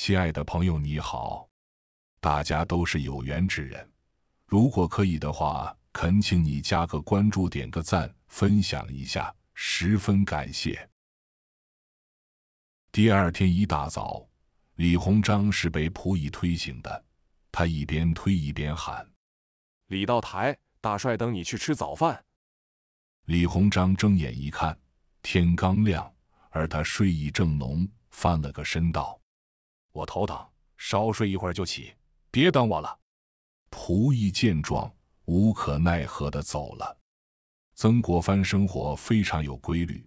亲爱的朋友，你好！大家都是有缘之人，如果可以的话，恳请你加个关注，点个赞，分享一下，十分感谢。第二天一大早，李鸿章是被仆役推醒的，他一边推一边喊：“李道台，大帅等你去吃早饭。”李鸿章睁眼一看，天刚亮，而他睡意正浓，翻了个身道。我头疼，稍睡一会儿就起，别等我了。仆役见状，无可奈何的走了。曾国藩生活非常有规律，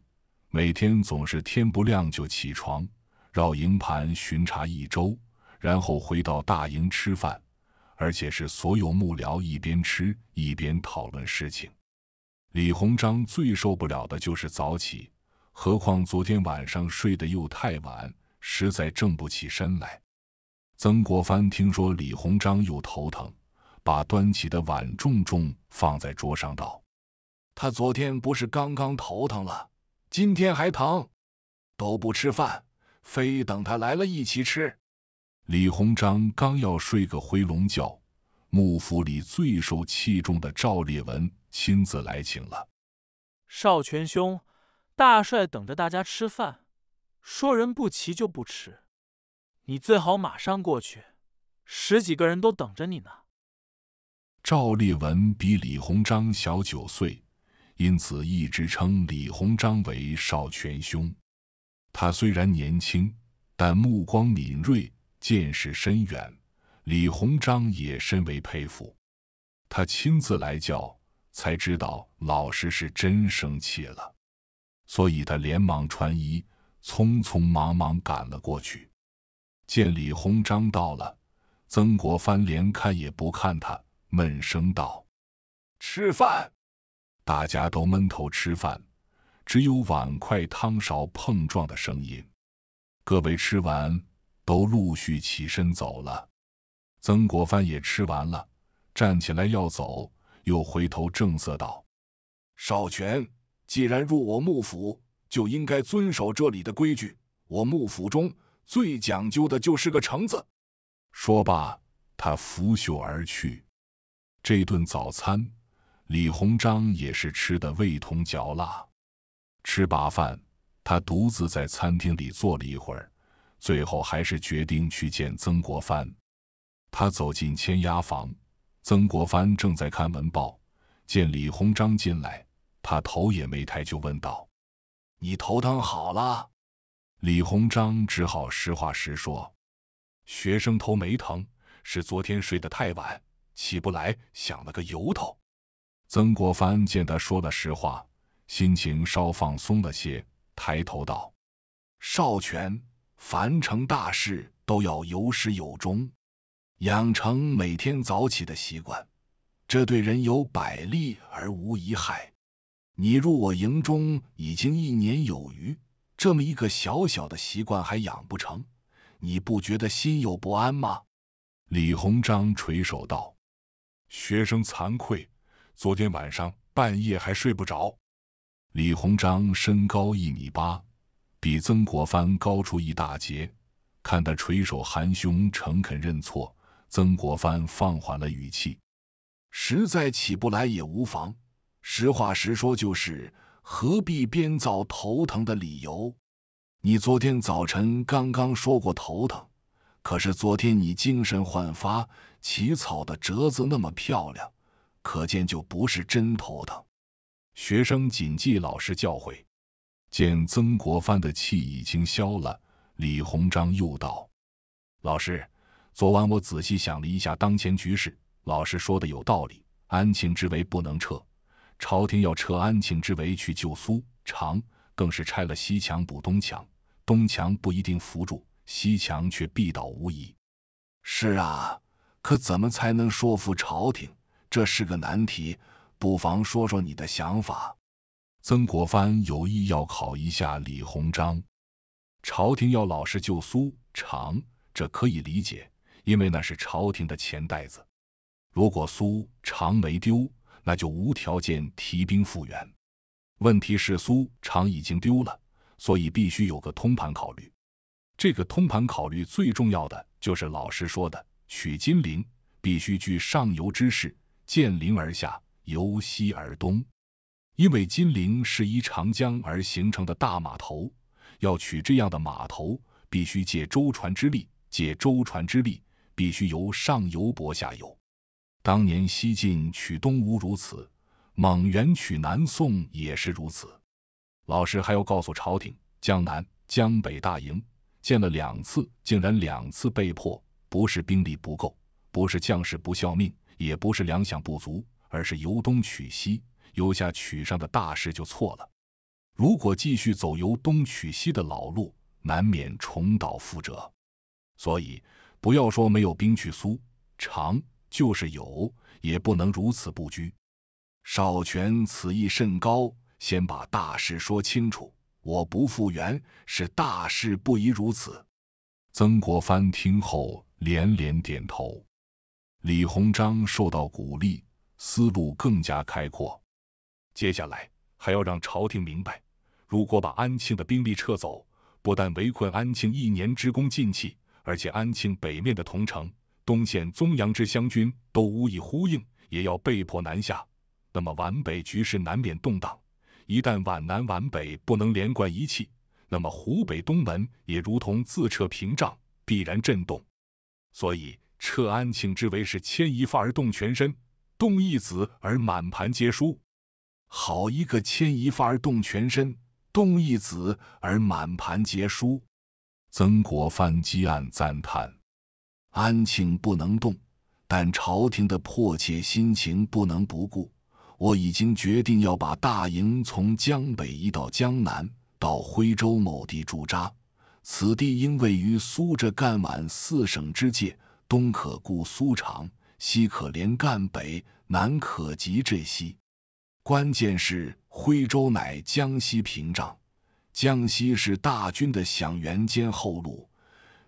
每天总是天不亮就起床，绕营盘巡查一周，然后回到大营吃饭，而且是所有幕僚一边吃一边讨论事情。李鸿章最受不了的就是早起，何况昨天晚上睡得又太晚。实在正不起身来。曾国藩听说李鸿章又头疼，把端起的碗重重放在桌上，道：“他昨天不是刚刚头疼了，今天还疼，都不吃饭，非等他来了一起吃。”李鸿章刚要睡个回笼觉，幕府里最受器重的赵烈文亲自来请了：“少荃兄，大帅等着大家吃饭。”说人不齐就不迟。你最好马上过去，十几个人都等着你呢。赵立文比李鸿章小九岁，因此一直称李鸿章为少全兄。他虽然年轻，但目光敏锐，见识深远，李鸿章也深为佩服。他亲自来叫，才知道老师是真生气了，所以他连忙穿衣。匆匆忙忙赶了过去，见李鸿章到了，曾国藩连看也不看他，闷声道：“吃饭。”大家都闷头吃饭，只有碗筷、汤勺碰撞的声音。各位吃完都陆续起身走了，曾国藩也吃完了，站起来要走，又回头正色道：“少荃，既然入我幕府。”就应该遵守这里的规矩。我幕府中最讲究的就是个“诚”字。说罢，他拂袖而去。这顿早餐，李鸿章也是吃的味同嚼蜡。吃罢饭，他独自在餐厅里坐了一会儿，最后还是决定去见曾国藩。他走进千押房，曾国藩正在看文报，见李鸿章进来，他头也没抬就问道。你头疼好了，李鸿章只好实话实说：“学生头没疼，是昨天睡得太晚，起不来，想了个由头。”曾国藩见他说了实话，心情稍放松了些，抬头道：“少权，凡成大事，都要有始有终，养成每天早起的习惯，这对人有百利而无一害。”你入我营中已经一年有余，这么一个小小的习惯还养不成，你不觉得心有不安吗？李鸿章垂首道：“学生惭愧，昨天晚上半夜还睡不着。”李鸿章身高一米八，比曾国藩高出一大截。看他垂首含胸，诚恳认错，曾国藩放缓了语气：“实在起不来也无妨。”实话实说，就是何必编造头疼的理由？你昨天早晨刚刚说过头疼，可是昨天你精神焕发，起草的折子那么漂亮，可见就不是真头疼。学生谨记老师教诲。见曾国藩的气已经消了，李鸿章又道：“老师，昨晚我仔细想了一下当前局势，老师说的有道理，安庆之围不能撤。”朝廷要撤安庆之围去救苏常，更是拆了西墙补东墙，东墙不一定扶住，西墙却必倒无疑。是啊，可怎么才能说服朝廷？这是个难题。不妨说说你的想法。曾国藩有意要考一下李鸿章。朝廷要老实救苏常，这可以理解，因为那是朝廷的钱袋子。如果苏常没丢，那就无条件提兵复援。问题是苏常已经丢了，所以必须有个通盘考虑。这个通盘考虑最重要的就是老师说的：取金陵，必须据上游之势，建陵而下，由西而东。因为金陵是依长江而形成的大码头，要取这样的码头，必须借舟船之力。借舟船之力，必须由上游博下游。当年西晋取东吴如此，蒙元取南宋也是如此。老师还要告诉朝廷，江南江北大营建了两次，竟然两次被迫，不是兵力不够，不是将士不效命，也不是粮饷不足，而是由东取西，由下取上的大事就错了。如果继续走由东取西的老路，难免重蹈覆辙。所以，不要说没有兵去苏长、就是有，也不能如此不拘。少权此意甚高，先把大事说清楚。我不复原，是大事不宜如此。曾国藩听后连连点头。李鸿章受到鼓励，思路更加开阔。接下来还要让朝廷明白，如果把安庆的兵力撤走，不但围困安庆一年之功尽弃，而且安庆北面的桐城。东线、枞阳之湘军都无以呼应，也要被迫南下，那么皖北局势难免动荡。一旦皖南、皖北不能连贯一气，那么湖北东门也如同自撤屏障，必然震动。所以撤安庆之围是牵一发而动全身，动一子而满盘皆输。好一个牵一发而动全身，动一子而满盘皆输！曾国藩激暗赞叹。安庆不能动，但朝廷的迫切心情不能不顾。我已经决定要把大营从江北移到江南，到徽州某地驻扎。此地应位于苏浙赣皖四省之界，东可顾苏长，西可连赣北，南可及浙西。关键是徽州乃江西屏障，江西是大军的响援兼后路。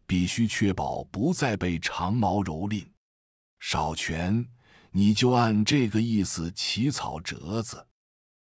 必须确保不再被长毛蹂躏，少荃，你就按这个意思起草折子。